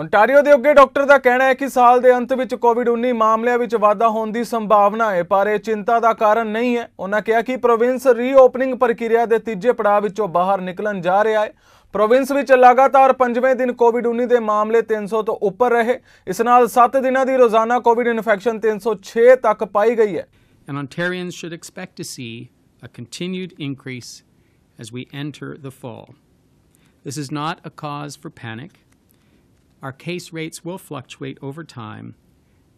Ontario ਦੇ ਉੱਗੇ doctor ਦਾ ਕਹਿਣਾ ਹੈ ਕਿ ਸਾਲ ਦੇ ਅੰਤ ਵਿੱਚ ਕੋਵਿਡ-19 ਮਾਮਲਿਆਂ ਵਿੱਚ ਵਾਧਾ ਹੋਣ ਦੀ ਸੰਭਾਵਨਾ ਹੈ ਪਰ ਇਹ ਚਿੰਤਾ ਦਾ ਕਾਰਨ ਨਹੀਂ ਹੈ ਉਹਨਾਂ ਕਿਹਾ ਕਿ ਪ੍ਰੋਵਿੰਸ ਰੀਓਪਨਿੰਗ ਪ੍ਰਕਿਰਿਆ ਦੇ ਤੀਜੇ ਪੜਾਅ ਵਿੱਚੋਂ ਬਾਹਰ ਨਿਕਲਣ ਜਾ ਰਿਹਾ ਹੈ ਪ੍ਰੋਵਿੰਸ ਵਿੱਚ ਲਗਾਤਾਰ 5ਵੇਂ ਦਿਨ ਕੋਵਿਡ-19 ਦੇ ਮਾਮਲੇ 300 ਤੋਂ ਉੱਪਰ ਰਹੇ ਇਸ ਨਾਲ 7 ਦਿਨਾਂ ਦੀ ਰੋਜ਼ਾਨਾ ਕੋਵਿਡ ਇਨਫੈਕਸ਼ਨ 306 ਤੱਕ ਪਾਈ ਗਈ ਹੈ and Ontarians should expect to see a continued increase as we enter the fall this is not a cause for panic Our case rates will fluctuate over time,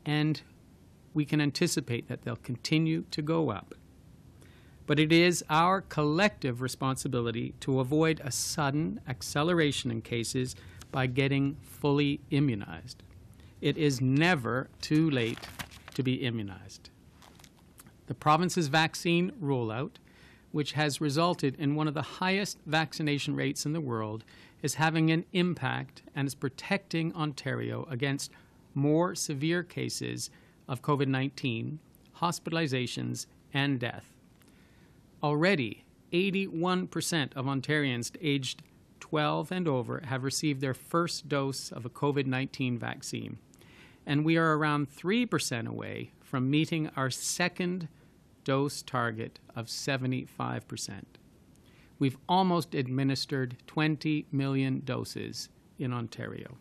and we can anticipate that they'll continue to go up. But it is our collective responsibility to avoid a sudden acceleration in cases by getting fully immunized. It is never too late to be immunized. The province's vaccine rollout which has resulted in one of the highest vaccination rates in the world, is having an impact and is protecting Ontario against more severe cases of COVID 19, hospitalizations, and death. Already, 81% of Ontarians aged 12 and over have received their first dose of a COVID 19 vaccine, and we are around 3% away from meeting our second dose target of 75%. We've almost administered 20 million doses in Ontario.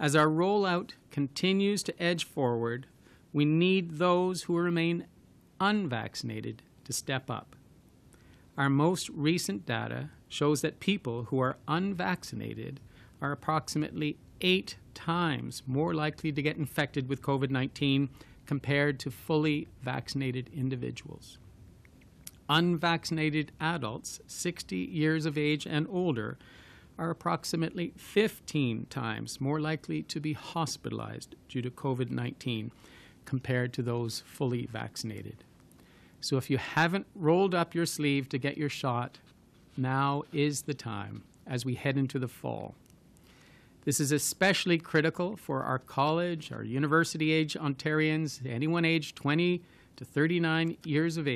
As our rollout continues to edge forward, we need those who remain unvaccinated to step up. Our most recent data shows that people who are unvaccinated are approximately eight times more likely to get infected with COVID 19 compared to fully vaccinated individuals. Unvaccinated adults 60 years of age and older are approximately 15 times more likely to be hospitalized due to COVID 19 compared to those fully vaccinated. So if you haven't rolled up your sleeve to get your shot, now is the time as we head into the fall this is especially critical for our college, our university age Ontarians, anyone aged 20 to 39 years of age.